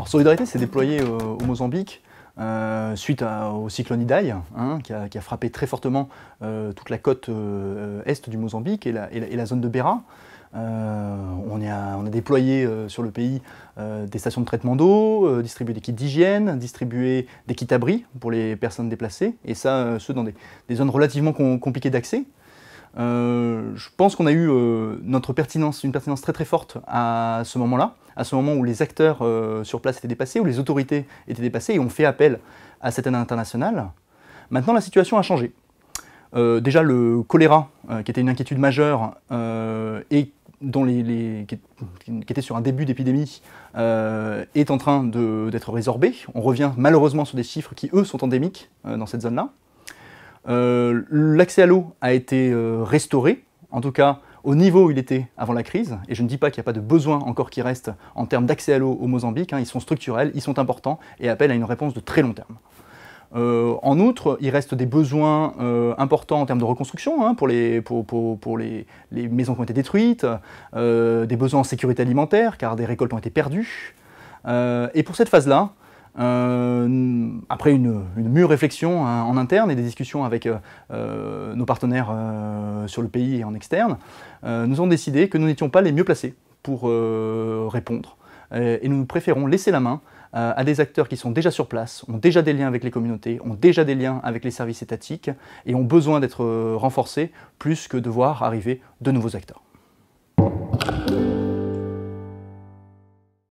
Alors Solidarité s'est déployée au, Mozambique euh, suite au cyclone Idai, hein, qui, a, frappé très fortement euh, toute la côte euh, est du Mozambique et la, zone de Béra. On a, déployé sur le pays des stations de traitement d'eau, distribué des kits d'hygiène, distribué des kits abris pour les personnes déplacées, et ça, ceux dans des, zones relativement compliquées d'accès. je pense qu'on a eu notre pertinence, une pertinence très très forte à ce moment-là à ce moment où les acteurs euh, sur place étaient dépassés, où les autorités étaient dépassées, et ont fait appel à cette année internationale. Maintenant, la situation a changé. Euh, déjà, le choléra, euh, qui était une inquiétude majeure et dont les, qui, était sur un début d'épidémie, est en train d'être résorbé. On revient malheureusement sur des chiffres qui, eux, sont endémiques dans cette zone-là. L'accès à l'eau a été restauré, en tout cas au niveau où il était avant la crise, et je ne dis pas qu'il n'y a pas de besoin encore qui reste en termes d'accès à l'eau au Mozambique, hein, ils sont structurels, ils sont importants et appellent à une réponse de très long terme. Euh, en outre, il reste des besoins euh, importants en termes de reconstruction hein, pour, les, maisons qui ont été détruites, euh, des besoins en sécurité alimentaire car des récoltes ont été perdues. et pour cette phase-là, après une, mûre réflexion hein, en interne et des discussions avec nos partenaires euh, sur le pays et en externe, euh, nous avons décidé que nous n'étions pas les mieux placés pour euh, répondre. et nous préférons laisser la main à des acteurs qui sont déjà sur place, ont déjà des liens avec les communautés, ont déjà des liens avec les services étatiques et ont besoin d'être renforcés plus que de voir arriver de nouveaux acteurs.